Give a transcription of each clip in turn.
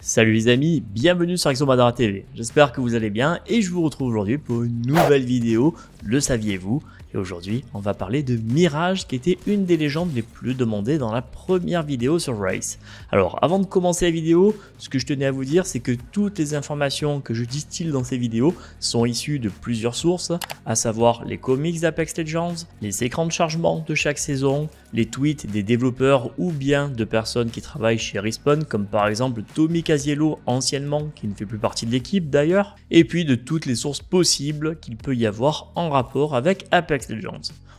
Salut les amis, bienvenue sur Exomadara TV. J'espère que vous allez bien et je vous retrouve aujourd'hui pour une nouvelle vidéo, le saviez-vous aujourd'hui, on va parler de Mirage qui était une des légendes les plus demandées dans la première vidéo sur Race. Alors avant de commencer la vidéo, ce que je tenais à vous dire c'est que toutes les informations que je distille dans ces vidéos sont issues de plusieurs sources, à savoir les comics d'Apex Legends, les écrans de chargement de chaque saison, les tweets des développeurs ou bien de personnes qui travaillent chez Respawn comme par exemple Tommy Casiello anciennement qui ne fait plus partie de l'équipe d'ailleurs, et puis de toutes les sources possibles qu'il peut y avoir en rapport avec Apex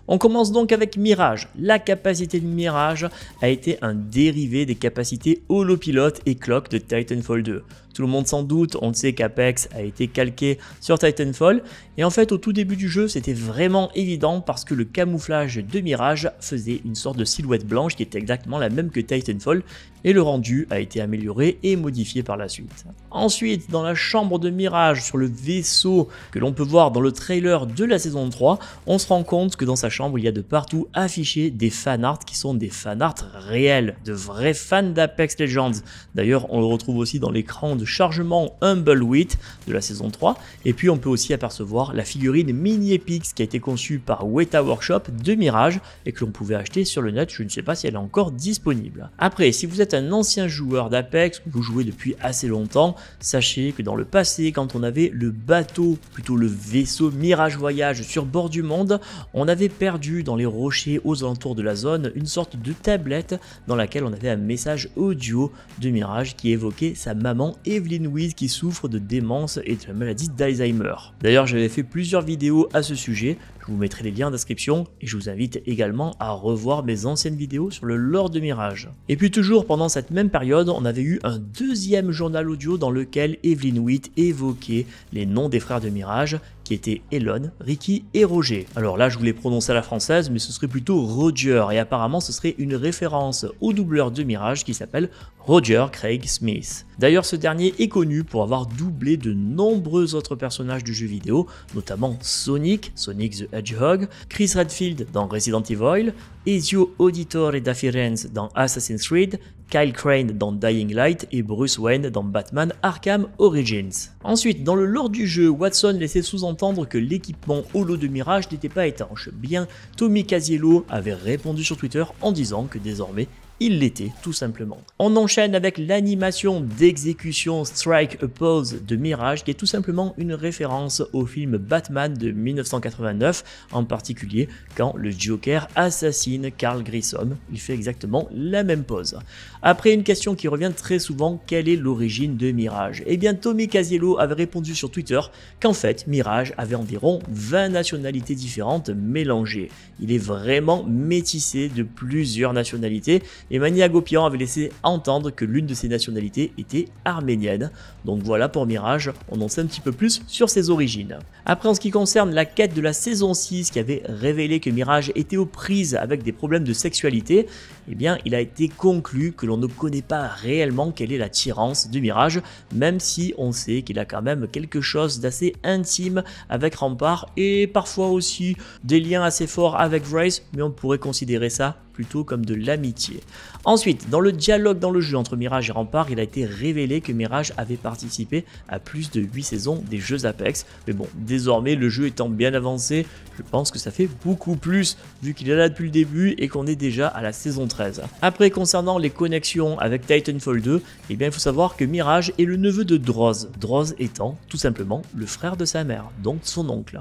on commence donc avec Mirage. La capacité de Mirage a été un dérivé des capacités holopilote et clock de Titanfall 2. Tout le monde s'en doute, on sait qu'Apex a été calqué sur Titanfall, et en fait au tout début du jeu c'était vraiment évident parce que le camouflage de Mirage faisait une sorte de silhouette blanche qui était exactement la même que Titanfall, et le rendu a été amélioré et modifié par la suite. Ensuite, dans la chambre de mirage sur le vaisseau que l'on peut voir dans le trailer de la saison 3, on se rend compte que dans sa chambre, il y a de partout affiché des fanarts qui sont des fanarts réels, de vrais fans d'Apex Legends. D'ailleurs, on le retrouve aussi dans l'écran de chargement Humble Wit de la saison 3, et puis on peut aussi apercevoir la figurine Mini Epix qui a été conçue par Weta Workshop de Mirage et que l'on pouvait acheter sur le net, je ne sais pas si elle est encore disponible. Après, si vous êtes un ancien joueur d'Apex, vous jouez depuis assez longtemps, sachez que dans le passé, quand on avait le bateau, plutôt le vaisseau Mirage Voyage sur bord du monde, on avait perdu dans les rochers aux alentours de la zone une sorte de tablette dans laquelle on avait un message audio de Mirage qui évoquait sa maman Evelyn Weed qui souffre de démence et de la maladie d'Alzheimer. D'ailleurs, j'avais fait plusieurs vidéos à ce sujet, je vous mettrai les liens en description et je vous invite également à revoir mes anciennes vidéos sur le lore de Mirage. Et puis toujours pendant cette même période, on avait eu un deuxième journal audio dans lequel Evelyn Witt évoquait les noms des frères de Mirage qui étaient Elon, Ricky et Roger. Alors là, je voulais prononcer à la française, mais ce serait plutôt Roger, et apparemment ce serait une référence au doubleur de Mirage qui s'appelle Roger Craig Smith. D'ailleurs, ce dernier est connu pour avoir doublé de nombreux autres personnages du jeu vidéo, notamment Sonic, Sonic the Hedgehog, Chris Redfield dans Resident Evil, Ezio Auditore da Firenze dans Assassin's Creed Kyle Crane dans Dying Light et Bruce Wayne dans Batman Arkham Origins. Ensuite, dans le lore du jeu, Watson laissait sous-entendre que l'équipement holo de Mirage n'était pas étanche. Bien, Tommy Casiello avait répondu sur Twitter en disant que désormais il l'était tout simplement. On enchaîne avec l'animation d'exécution Strike a Pose de Mirage qui est tout simplement une référence au film Batman de 1989, en particulier quand le Joker assassine Carl Grissom, il fait exactement la même pose. Après une question qui revient très souvent, quelle est l'origine de Mirage Eh bien Tommy Casiello avait répondu sur Twitter qu'en fait Mirage avait environ 20 nationalités différentes mélangées. Il est vraiment métissé de plusieurs nationalités et Gopian avait laissé entendre que l'une de ses nationalités était arménienne. Donc voilà pour Mirage, on en sait un petit peu plus sur ses origines. Après en ce qui concerne la quête de la saison 6 qui avait révélé que Mirage était aux prises avec des problèmes de sexualité, eh bien il a été conclu que l'on ne connaît pas réellement quelle est la du de Mirage, même si on sait qu'il a quand même quelque chose d'assez intime avec Rampart et parfois aussi des liens assez forts avec Wraith, mais on pourrait considérer ça plutôt comme de l'amitié. Ensuite, dans le dialogue dans le jeu entre Mirage et Rempart, il a été révélé que Mirage avait participé à plus de 8 saisons des jeux Apex. Mais bon, désormais, le jeu étant bien avancé, je pense que ça fait beaucoup plus vu qu'il est là depuis le début et qu'on est déjà à la saison 13. Après, concernant les connexions avec Titanfall 2, eh bien, il faut savoir que Mirage est le neveu de Droz, Droz étant tout simplement le frère de sa mère, donc son oncle.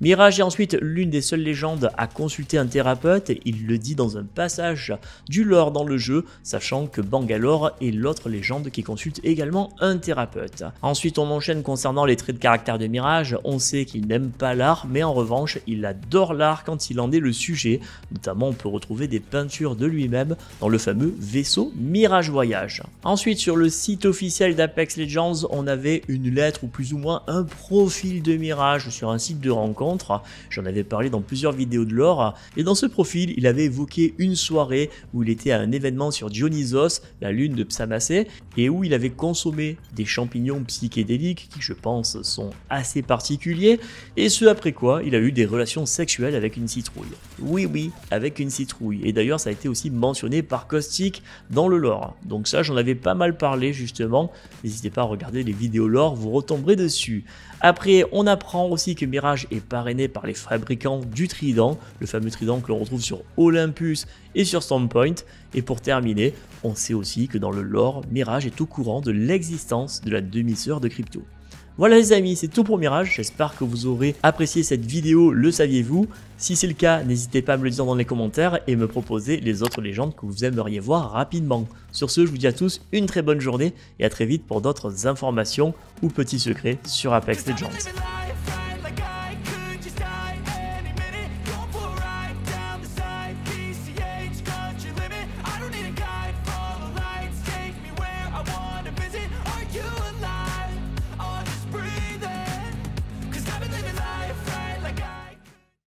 Mirage est ensuite l'une des seules légendes à consulter un thérapeute, il le dit dans un passage du lore dans le jeu, sachant que Bangalore est l'autre légende qui consulte également un thérapeute. Ensuite, on enchaîne concernant les traits de caractère de Mirage, on sait qu'il n'aime pas l'art, mais en revanche, il adore l'art quand il en est le sujet, notamment on peut retrouver des peintures de lui-même dans le fameux vaisseau Mirage Voyage. Ensuite, sur le site officiel d'Apex Legends, on avait une lettre ou plus ou moins un profil de Mirage sur un site de rencontre, j'en avais parlé dans plusieurs vidéos de l'or, et dans ce profil, il avait évoqué une une soirée où il était à un événement sur Dionysos, la lune de Psamacée, et où il avait consommé des champignons psychédéliques qui je pense sont assez particuliers, et ce après quoi il a eu des relations sexuelles avec une citrouille. Oui oui, avec une citrouille, et d'ailleurs ça a été aussi mentionné par Caustic dans le lore. Donc ça j'en avais pas mal parlé justement, n'hésitez pas à regarder les vidéos lore, vous retomberez dessus. Après, on apprend aussi que Mirage est parrainé par les fabricants du Trident, le fameux Trident que l'on retrouve sur Olympus et sur Stormpoint. Et pour terminer, on sait aussi que dans le lore, Mirage est au courant de l'existence de la demi-sœur de Crypto. Voilà les amis, c'est tout pour Mirage, j'espère que vous aurez apprécié cette vidéo, le saviez-vous Si c'est le cas, n'hésitez pas à me le dire dans les commentaires et me proposer les autres légendes que vous aimeriez voir rapidement. Sur ce, je vous dis à tous une très bonne journée et à très vite pour d'autres informations ou petits secrets sur Apex Legends.